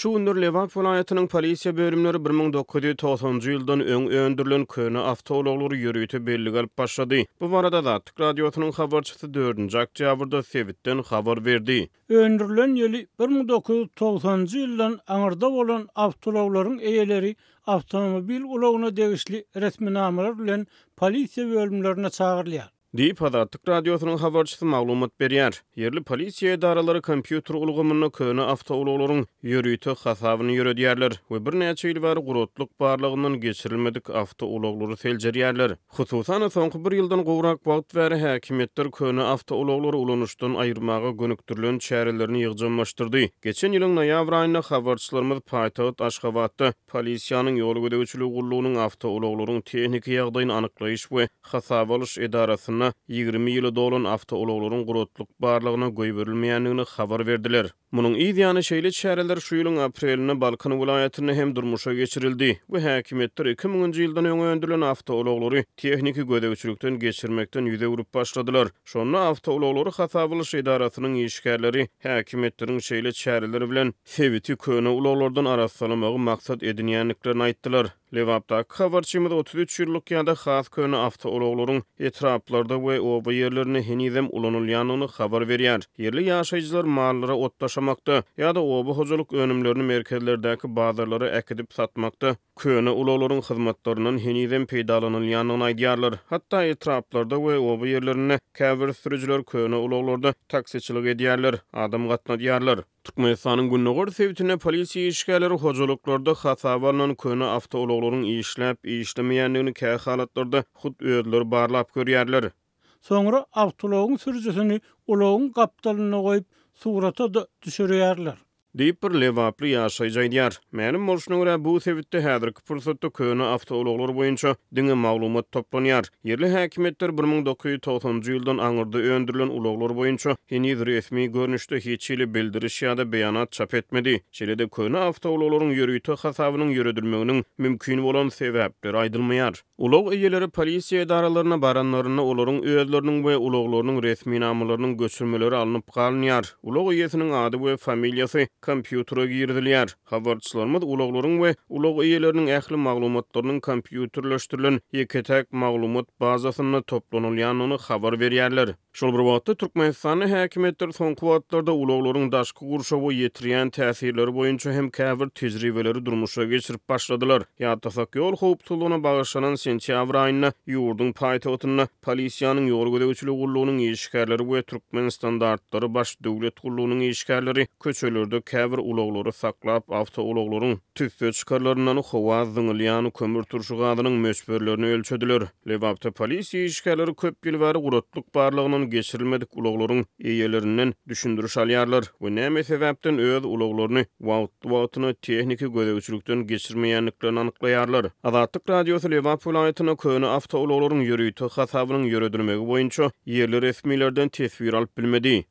Şuwunder Lewap vilayatynyň polisiýa bölümleri 1990-njy ýyldan öň öndürilen köne awtologlary ýürüýti belli galyp başlady. Bu barada da Tik radiosynyň habarçysy 4-nji oktýabrda Sewitden habar berdi. Öndürilen ýyly 1990-njy ýyldan aňyrda bolan awtologlaryň eýeleri awtomobil ulagyna degişli resmi namalar bilen polisiýa bölümlerine çagyrylýar. Diýip hada tyk radiosynyň habarçysy maglumat berýär. Yerli polisiýa edaralary kompýuter ulgamyny köne awto ulgalaryň ýörüýtü hasabyny ýörädýärler we birnäçe ýyl bar gurutluk barlygynyň geçirilmedik awto ulgalary seljerýärler. Hususan soňky bir ýyldan gowrak wagt bäri häkimetler köne awto ulgalary ulanyşdan aýyrmagy gönükdirilen şäherlerini ýygjanlaşdyrdy. Geçen ýylyň noýabr aýyna habarçylarymyz paýtagt Aşgabatda polisiýanyň ýol gödegçiligi gullugynyň awto ulgalarynyň tehniki ýagdaýyny aniklaýyş we hasabalyş edarasyny 20 ýyly dolan awto ulaglaryň gurutluk barlygyna goýberilmeýändigini habar berdiler. Munyň ýa-ni şeýle şäherler şu ýylyň aprelini Balkan welaýatyny hem durmuşa geçirildi. Bu häkimetler 2000-nji ýyldan öňüňdilen awto ulaglary tehniki gödäwçilikden geçirmekden ýüze urup başladylar. Şonda awto ulaglary hasabylyş idarasynyň işgärleri häkimetleriň şeýle şäherleri bilen Feviti köne ulaglardan arasalamagy maksat edinýänliklerini aýtdylar. Levapda Kavarçymyz 33 ýyllyk yada da has köni afta ulaglaryň etraplarda we owa ýerlerini henizem ulanylýanyny habar berýär. yerli ýaşajylar mallara otlaşamakda ýa-da owa hojalyk önümlerini merkezlerdeki bazarlara äkidip satmakda köni ulaglaryň hyzmatlarynyň henizem peýdalanylýanyny aýdýarlar. Hatta etraplarda we owa ýerlerini käwir sürüjiler köni ulaglarda taksiçilik edýärler, adam diyarlar. mefsananyň günnägörsiwçine polisi işgelleri gözleglerde hata bar, onuň köni awtoulugyny iýişläp, iýiştemeýändigini kä halatlarda hut öýler barlap görýärler. Soňra awtoulugyň sürjüsini, ulugyň gapdyny goýup, suwratda düşürýärler. Deeper Levapli ýaşaýjaýdyar. Mänim bolşuna görä bu sebepde häzir kursatda afta awtologlar boýunça diňe maglumat toplanýar. Yerli häkimetler 1990-njy ýyldan aňyrda öndürilen uloglar boýunça heni resmi görnüşde hiç ýyly bildiriş ýa-da beýanat çap etmedi. Şeýlede köne awtologlaryň ýürüýti hasabynyň ýürüdilmeginiň mümkin bolan sebäpleri aýdylmaýar. Ulog eýeleri polisiýa edaralaryna baranlaryna olaryň öýerleriniň we uloglarynyň resmi namalarynyň göçürmeleri alınıp galýar. Ulog eýesiniň ady we familiýasy kompýutera girdilýär. Habarçylarym bilen ulaglaryň we ulag eýeleriniň ähli maglumatlaryny kompýuterleşdirilen ýeketek maglumat bazasyna toplanylýan ony habar berýärler. Şol bir wagtda Türkmenistanyň häkimetleri soňky wagtlarda ulaglaryň daşky gurşawy ýetirýän täsirleri boýunça hem käbir tejribeleri durmuşa geçirip başladylar. Ýa-tasak ýol howpsuzlygyna bagyşlanan sentýabr aýyna ýurdun paýtagatyna polisiýanyň ýolgödäwçilik gullugynyň işgärleri we Türkmenistan standartlary baş döwlet gullugynyň işgärleri köçelerde Käbir uluglary saklap, avto uluglaryny täze çykarlaryndan ohowaz dengiliany kömür turşuğadynyň möçberlerini ölçediler. Lebapta polisiýa işgärleri köp ýyl bäri gurutlyk barlığynyň geçirilmedik uluglarynyň eýelerine düşündiriş alyarlar. Bu näme sebäpten öz uluglaryny tehniki gözegçilikten geçirmäýänliklerini anıqlayarlar. Awdatyk radiosu Lebap vilayatyna köne avto uluglaryny ýürütmek hatarynyň ýürdürmegi boýunça yerli resmiýetlerden tesvir alp bilmedi.